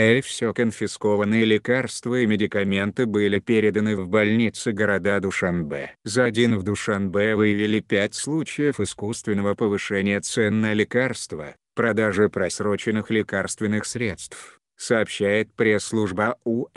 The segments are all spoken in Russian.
Эль все конфискованные лекарства и медикаменты были переданы в больницы города Душанбе. За один в Душанбе выявили пять случаев искусственного повышения цен на лекарства, продажи просроченных лекарственных средств сообщает пресс-служба УМВД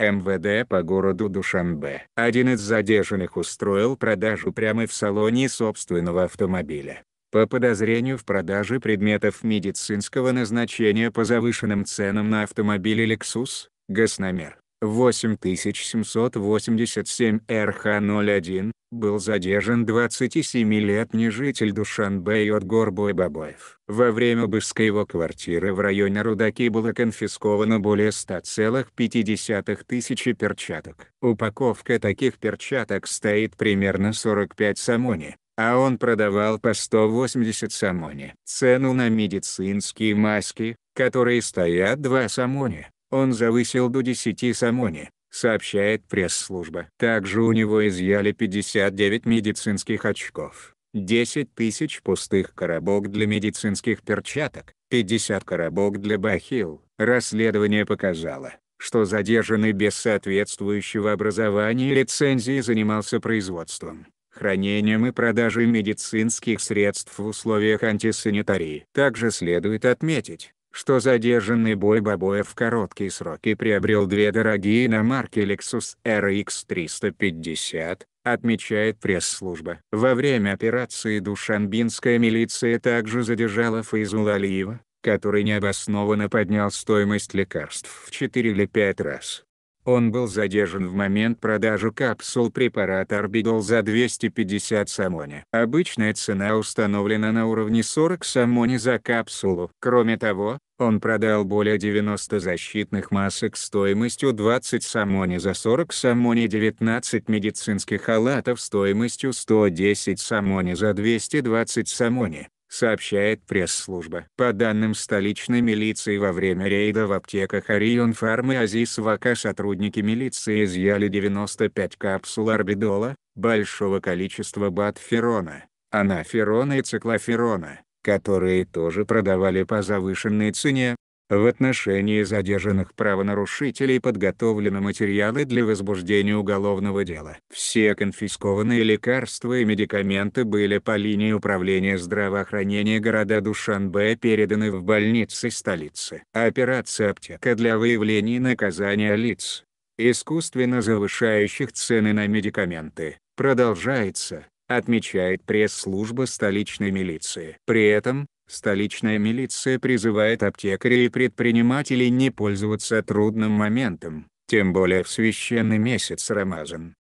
эм по городу Душанбе. Один из задержанных устроил продажу прямо в салоне собственного автомобиля по подозрению в продаже предметов медицинского назначения по завышенным ценам на автомобиле Lexus, госномер 8787 РХ-01, был задержан 27-летний житель Душанбе Йодгор Бойбабоев. Во время обыска его квартиры в районе Рудаки было конфисковано более 100,5 тысячи перчаток. Упаковка таких перчаток стоит примерно 45 самони а он продавал по 180 самони. Цену на медицинские маски, которые стоят 2 самони, он завысил до 10 самони, сообщает пресс-служба. Также у него изъяли 59 медицинских очков, 10 тысяч пустых коробок для медицинских перчаток, 50 коробок для бахил. Расследование показало, что задержанный без соответствующего образования и лицензии занимался производством, хранением и продажей медицинских средств в условиях антисанитарии. Также следует отметить, что задержанный Бой Бобоев в короткие сроки приобрел две дорогие иномарки Lexus RX 350, отмечает пресс-служба. Во время операции Душанбинская милиция также задержала Файзула Алиева, который необоснованно поднял стоимость лекарств в 4 или 5 раз. Он был задержан в момент продажи капсул препарата Орбидол за 250 самони. Обычная цена установлена на уровне 40 самони за капсулу. Кроме того, он продал более 90 защитных масок стоимостью 20 самони за 40 самони 19 медицинских халатов стоимостью 110 самони за 220 самони сообщает пресс-служба. По данным столичной милиции во время рейда в аптеках Орион Фарм и Азис Вака сотрудники милиции изъяли 95 капсул орбидола, большого количества батферона, анаферона и циклоферона, которые тоже продавали по завышенной цене, в отношении задержанных правонарушителей подготовлены материалы для возбуждения уголовного дела. Все конфискованные лекарства и медикаменты были по линии управления здравоохранения города Душанбе переданы в больницы столицы. Операция «Аптека» для выявления и наказания лиц, искусственно завышающих цены на медикаменты, продолжается, отмечает пресс-служба столичной милиции. При этом, Столичная милиция призывает аптекарей и предпринимателей не пользоваться трудным моментом, тем более в священный месяц Рамазан.